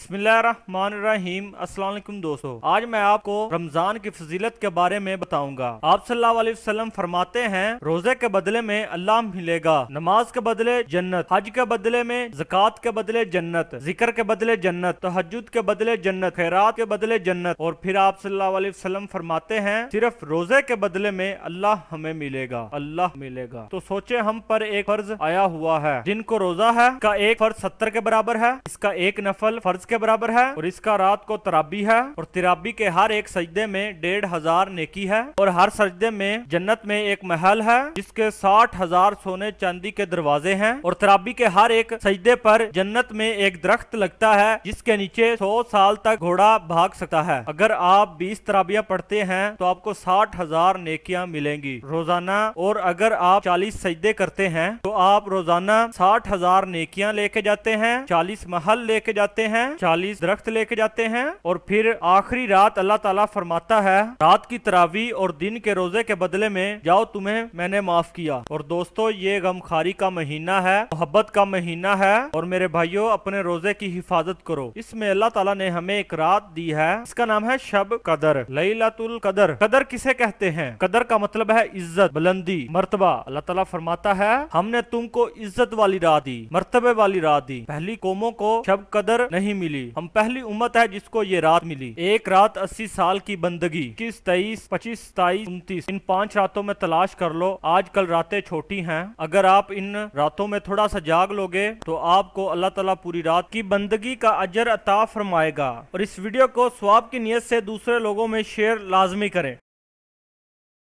बसमीम अल्लाम दोस्तों आज मैं आपको रमज़ान की फजीलत के बारे में बताऊंगा आप सल्लल्लाहु अलैहि वसल्लम फरमाते हैं रोज़े के बदले में अल्लाह मिलेगा नमाज के बदले जन्नत हज के बदले में जक़ात के बदले जन्नत जिक्र के बदले जन्नत तहजद के बदले जन्नत खैरात के बदले जन्नत और फिर आप सल्लल्लाहु अलैहि वसल्लम फरमाते हैं सिर्फ रोज़े के बदले में अल्लाह हमें मिलेगा अल्लाह मिलेगा तो सोचे हम पर एक फर्ज आया हुआ है जिनको रोज़ा है का एक फर्ज सत्तर के बराबर है इसका एक नफल फर्ज फर्ज के बराबर है और इसका रात को तराबी है और तिराबी के हर एक सजदे में डेढ़ हजार नेकी है और हर सजदे में जन्नत में एक महल है जिसके साठ हजार सोने चांदी के दरवाजे हैं और तराबी के हर एक सजदे पर जन्नत में एक दरख्त लगता है जिसके नीचे सौ साल तक घोड़ा भाग सकता है अगर आप बीस तराबियां पढ़ते हैं तो आपको साठ हजार नेकियां मिलेंगी रोजाना और अगर आप चालीस सजदे करते हैं तो आप रोजाना साठ हजार नेकियां लेके जाते हैं चालीस महल लेके जाते हैं चालीस दरख्त लेके जाते हैं और फिर आखिरी रात अल्लाह ताला फरमाता है रात की तरावी और दिन के रोजे के बदले में जाओ तुम्हें मैंने माफ किया और दोस्तों ये गमखारी का महीना है मोहब्बत का महीना है और मेरे भाइयों अपने रोजे की हिफाजत करो इसमें अल्लाह ताला ने हमें एक रात दी है इसका नाम है शब कदर लईलातुल कदर कदर किसे कहते हैं कदर का मतलब है इज्जत बुलंदी मरतबा अल्लाह ताला फरमाता है हमने तुमको इज्जत वाली रात दी मरतबे वाली रात दी पहली कौमों को शब कदर नहीं मिली हम पहली उम्मत है जिसको ये रात मिली एक रात अस्सी साल की बंदगी इक्कीस तेईस पच्चीस सताईस उन्तीस इन पांच रातों में तलाश कर लो आज कल रातें छोटी हैं अगर आप इन रातों में थोड़ा सा जाग लोगे तो आपको अल्लाह तला पूरी रात की बंदगी का अजर अता फरमाएगा और इस वीडियो को स्वाब की नीयत से दूसरे लोगों में शेयर लाजमी करें